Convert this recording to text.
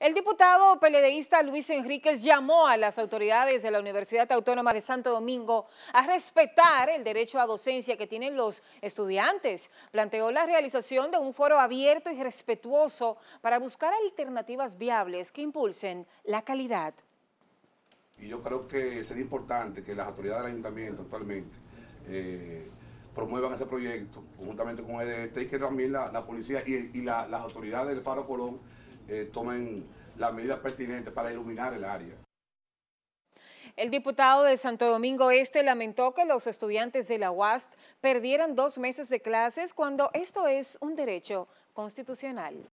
El diputado peledeísta Luis Enríquez llamó a las autoridades de la Universidad Autónoma de Santo Domingo a respetar el derecho a docencia que tienen los estudiantes. Planteó la realización de un foro abierto y respetuoso para buscar alternativas viables que impulsen la calidad. Y yo creo que sería importante que las autoridades del ayuntamiento actualmente eh, promuevan ese proyecto conjuntamente con EDT y que también la, policía y, las autoridades del Faro Colón eh, tomen las medidas pertinentes para iluminar el área. El diputado de Santo Domingo Este lamentó que los estudiantes de la UAST perdieran dos meses de clases cuando esto es un derecho constitucional.